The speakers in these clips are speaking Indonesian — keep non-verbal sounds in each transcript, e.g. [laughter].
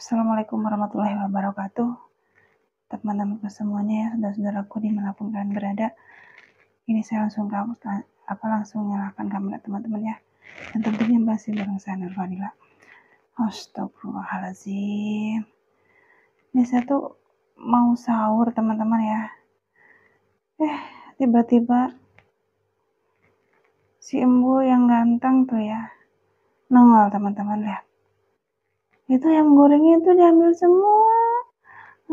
Assalamualaikum warahmatullahi wabarakatuh. teman teman semuanya ya, saudara-saudaraku dimanapun kalian berada. Ini saya langsung kamu apa langsung nyalakan kamera teman-teman ya. Dan tentunya masih bareng saya Fadila. Astagfirullahaladzim. Ini saya tuh mau sahur teman-teman ya. Eh, tiba-tiba si embu yang ganteng tuh ya. Nongol teman-teman lihat itu ayam gorengnya itu diambil semua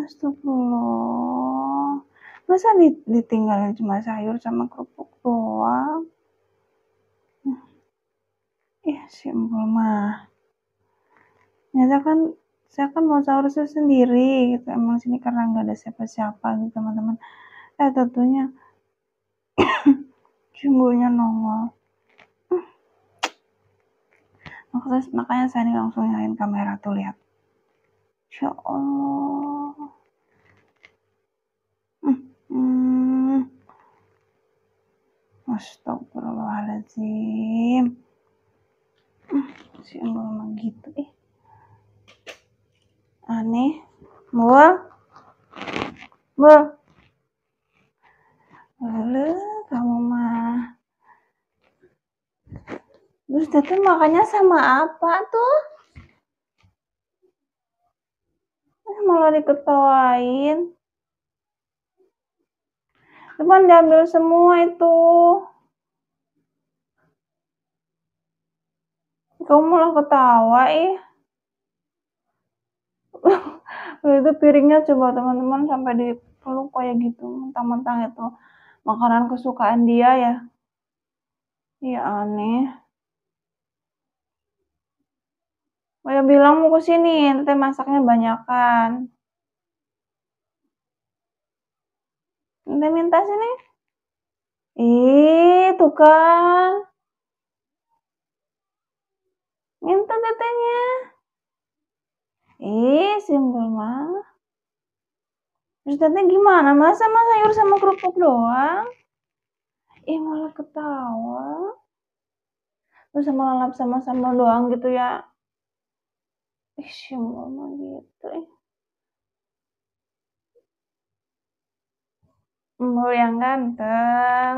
astagfirullah masa ditinggalin cuma sayur sama kerupuk doang ya si mah ternyata kan saya kan mau sahur sendiri gitu emang sini karena nggak ada siapa-siapa gitu teman-teman eh tentunya cumbunya [coughs] nongol makanya, makanya saya ini langsung nyalain kamera tuh lihat ya Allah hmm, hmm. Astagfirullahaladzim si Allah emang gitu eh aneh mul mul lalu kamu mah Terus Tete makannya sama apa tuh? Eh, malah diketawain. Teman diambil semua itu. Kamu malah ketawa ih. Eh. itu piringnya coba teman-teman sampai di peluk kayak gitu mentang-mentang itu makanan kesukaan dia ya. Iya aneh. Udah bilang mau kesini, nanti masaknya banyakan. Nanti minta sini. Ih, tuh kan. Minta tetenya. Ih, simpel mah. Terus gimana? Masa sama sayur sama kerupuk doang? Ih, malah ketawa. Terus sama lalap sama sambal doang gitu ya. Ih, mama gitu. Mau yang ganteng.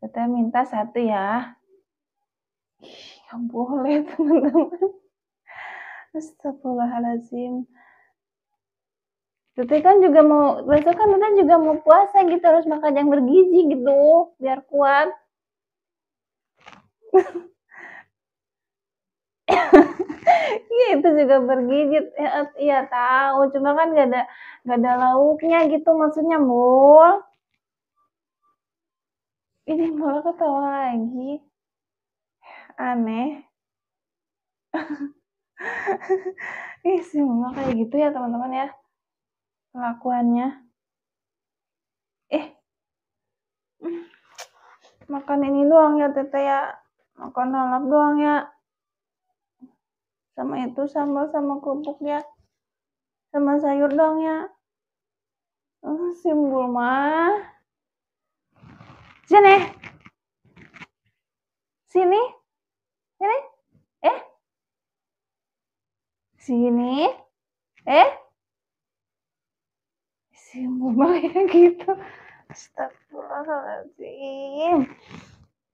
Kita minta satu ya. Ya boleh [laughs] teman-teman. Astagfirullahaladzim. Tete kan juga mau, besok kan Tete juga mau puasa gitu, harus makan yang bergizi gitu, biar kuat. [laughs] itu juga ya, ya tahu cuma kan gak ada gak ada lauknya gitu maksudnya bul ini malah ketawa lagi aneh [laughs] ih semua kayak gitu ya teman-teman ya kelakuannya eh makan ini doang ya teteh ya makan lalap doang ya sama itu sambal sama kerupuknya sama sayur dong ya oh, simbol mah sini sini sini eh sini eh simbol mah ya gitu Astagfirullahaladzim.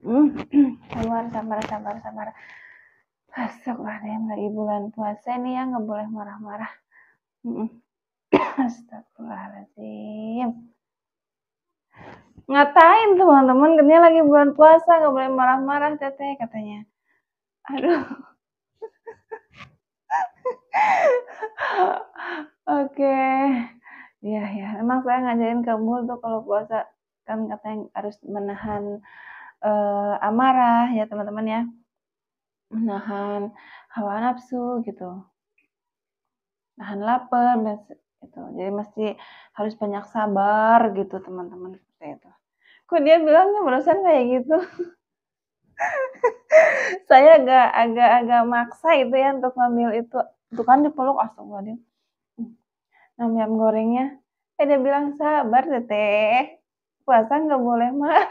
Hmm, [clears throat] sabar, sabar, sabar, sabar. Astagfirullah deh, lagi bulan puasa ini ya, nggak boleh marah-marah. [coughs] Astagfirullahaladzim. Ngatain teman-teman, katanya lagi bulan puasa, nggak boleh marah-marah teteh katanya. Aduh. [laughs] Oke. Okay. Iya, ya. Emang saya ngajarin kamu tuh kalau puasa kan katanya harus menahan uh, amarah ya teman-teman ya menahan hawa nafsu gitu. Nahan lapar dan itu. Jadi mesti harus banyak sabar gitu teman-teman seperti itu. Kok dia bilangnya barusan kayak gitu? [laughs] saya agak agak agak maksa itu ya untuk ngambil itu. Itu kan dipeluk astagfirullahaladzim. Ah, hmm. Nah, ayam gorengnya. Eh dia bilang sabar teteh. Puasa nggak boleh mah. [laughs]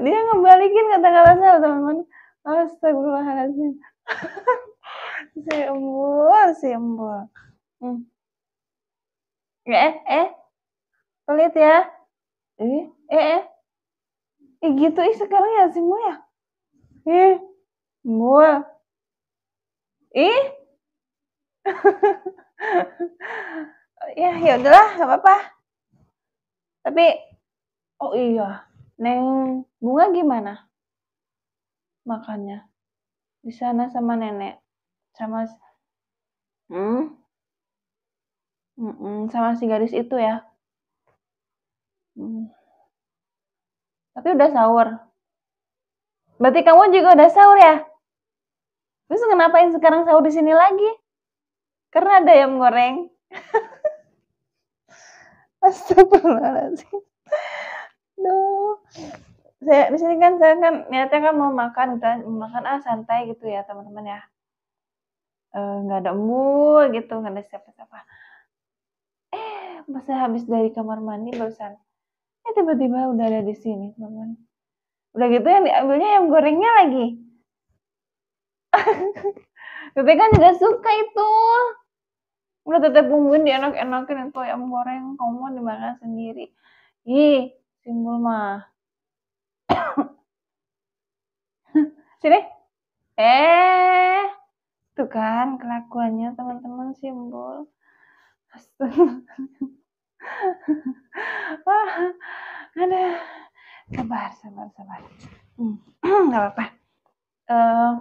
dia ngebalikin kata-kata saya teman-teman astagfirullahaladzim [laughs] si embul hmm. eh eh pelit ya eh eh, eh. eh gitu ih sekarang ya semua ya eh semua ih [laughs] ya ya udahlah nggak apa-apa tapi Oh iya, Neng Bunga gimana? Makannya di sana sama nenek, sama hmm? Mm -mm, sama si gadis itu ya. Hmm. Tapi udah sahur. Berarti kamu juga udah sahur ya? Terus kenapain sekarang sahur di sini lagi? Karena ada yang goreng. [laughs] Astagfirullahaladzim aduh saya di sini kan saya kan niatnya kan mau makan dan makan ah santai gitu ya teman-teman ya eh, nggak e, ada mood gitu nggak ada siapa-siapa eh pas habis dari kamar mandi barusan eh tiba-tiba udah ada di sini teman-teman udah gitu yang diambilnya yang gorengnya lagi [laughs] Tapi kan juga suka itu udah tetep bumbuin enak enakin itu ayam goreng kamu dimakan sendiri ih timbul mah. [coughs] Sini. Eh. Tuh kan kelakuannya teman-teman simbol. Wah, ada. Sabar, sabar, sabar. Hmm. [coughs] Nggak apa-apa. Uh,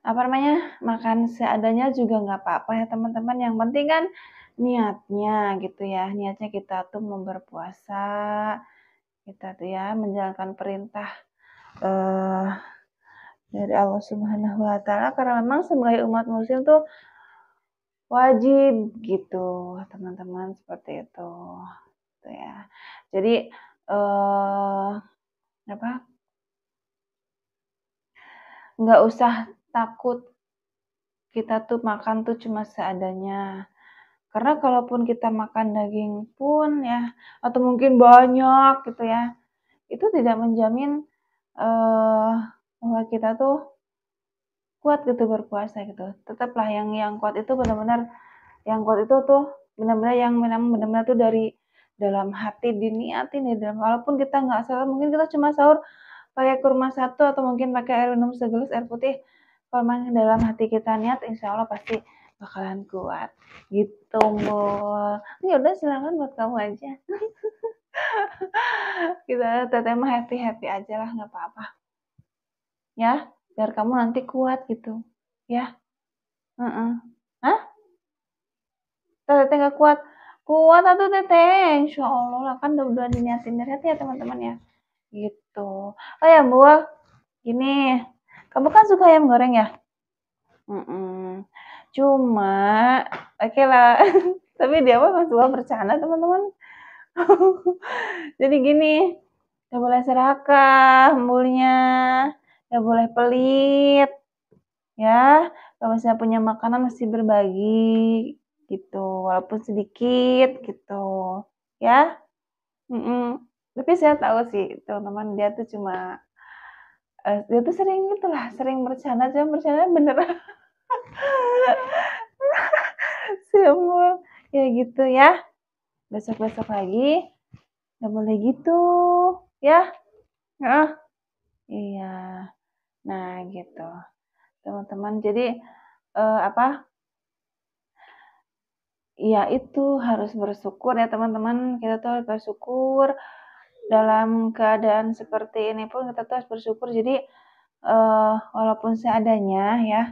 apa namanya makan seadanya juga nggak apa-apa ya teman-teman yang penting kan niatnya gitu ya niatnya kita tuh mau kita tuh ya menjalankan perintah uh, dari Allah Subhanahu Wa Taala karena memang sebagai umat muslim tuh wajib gitu teman-teman seperti itu gitu ya jadi uh, apa nggak usah takut kita tuh makan tuh cuma seadanya karena kalaupun kita makan daging pun ya atau mungkin banyak gitu ya, itu tidak menjamin uh, bahwa kita tuh kuat gitu berpuasa gitu. Tetaplah yang yang kuat itu benar-benar yang kuat itu tuh benar-benar yang benar-benar tuh dari dalam hati diniatin ya dalam walaupun kita nggak sahur mungkin kita cuma sahur pakai kurma satu atau mungkin pakai air minum segelas air putih kalau memang dalam hati kita niat insya Allah pasti bakalan kuat gitu mul ini ya udah silakan buat kamu aja [laughs] kita teteh mah happy happy aja lah nggak apa-apa ya biar kamu nanti kuat gitu ya uh -uh. Hah? teteh nggak kuat kuat atau teteh insya allah lah kan udah, udah diniatin dari ya teman-teman ya gitu oh ya bu gini kamu kan suka ayam goreng ya mm -mm. Cuma, oke okay lah. [laughs] Tapi dia apa Mas dua bercanda teman-teman. [laughs] Jadi gini, gak boleh serakah mulnya, gak boleh pelit, ya. Kalau misalnya punya makanan masih berbagi gitu, walaupun sedikit gitu, ya. Mm -mm. Tapi saya tahu sih teman-teman dia tuh cuma eh, dia tuh sering gitulah sering bercanda, cuma bercanda beneran [laughs] [laughs] semua ya gitu ya besok besok lagi nggak boleh gitu ya nah, iya nah gitu teman-teman jadi uh, apa ya itu harus bersyukur ya teman-teman kita tuh harus bersyukur dalam keadaan seperti ini pun kita tuh harus bersyukur jadi uh, walaupun seadanya ya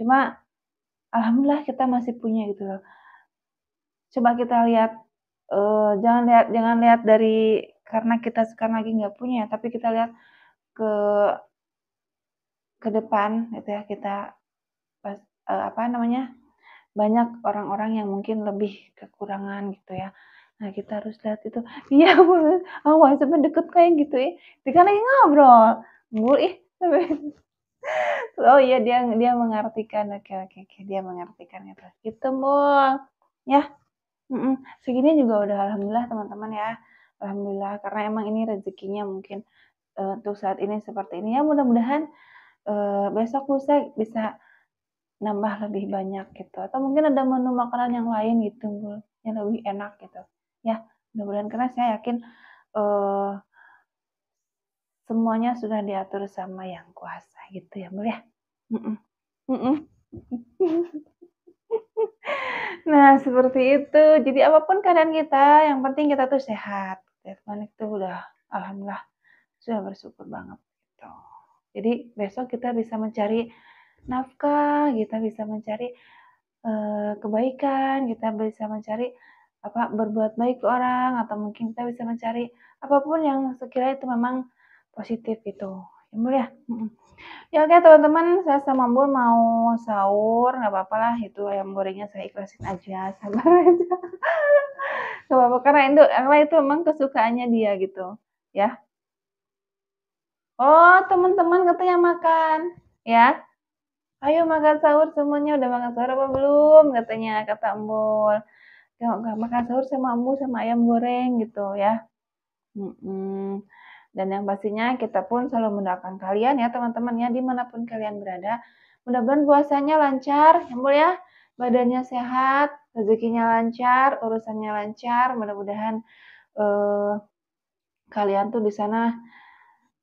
Cuma alhamdulillah kita masih punya gitu loh. Coba kita lihat uh, jangan lihat jangan lihat dari karena kita sekarang lagi nggak punya, ya, tapi kita lihat ke ke depan gitu ya kita pas, uh, apa namanya? banyak orang-orang yang mungkin lebih kekurangan gitu ya. Nah, kita harus lihat itu. [laughs] Iya, oh, wajib mendekat kayak gitu ya. Dia kan lagi ngobrol. Gue ih, [laughs] oh iya dia dia mengartikan oke oke oke dia mengartikan itu gitu, gitu mul ya Mm-mm. segini juga udah alhamdulillah teman-teman ya alhamdulillah karena emang ini rezekinya mungkin uh, untuk saat ini seperti ini ya mudah-mudahan uh, besok lusa bisa nambah lebih banyak gitu atau mungkin ada menu makanan yang lain gitu mul yang lebih enak gitu ya mudah-mudahan karena saya yakin uh, semuanya sudah diatur sama yang kuasa gitu ya Mbak ya. [laughs] nah seperti itu. Jadi apapun keadaan kita, yang penting kita tuh sehat. Teman itu udah, alhamdulillah sudah bersyukur banget. Gitu. Jadi besok kita bisa mencari nafkah, kita bisa mencari eh, kebaikan, kita bisa mencari apa berbuat baik ke orang atau mungkin kita bisa mencari apapun yang sekiranya itu memang positif itu Timbul ya. Ya oke teman-teman, saya sama Mbul mau sahur, nggak apa-apa lah itu ayam gorengnya saya ikhlasin aja, [laughs] sabar aja. Gak apa-apa karena itu karena itu emang kesukaannya dia gitu, ya. Oh teman-teman katanya makan, ya. Ayo makan sahur semuanya udah makan sahur apa belum? Katanya kata Ambul. Gak, nggak makan sahur sama Ambul sama ayam goreng gitu ya. Mm -mm. Dan yang pastinya kita pun selalu mendoakan kalian ya teman-teman ya dimanapun kalian berada. Mudah-mudahan puasanya lancar, ya mulia, ya. badannya sehat, rezekinya lancar, urusannya lancar. Mudah-mudahan eh, kalian tuh di sana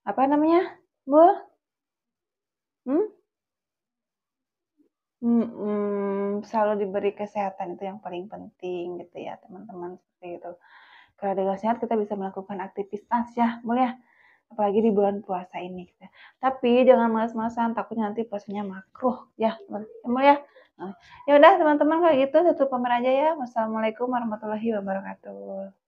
apa namanya, Bu? Hmm? Hmm, hmm, selalu diberi kesehatan itu yang paling penting gitu ya teman-teman seperti itu. Kalau dengan sehat kita bisa melakukan aktivitas ya, boleh ya. Apalagi di bulan puasa ini. Gitu ya. Tapi jangan males-malesan, takutnya nanti puasanya makruh ya, teman ya. Ya. Nah, ya udah teman-teman kalau gitu tutup pamer aja ya. Wassalamualaikum warahmatullahi wabarakatuh.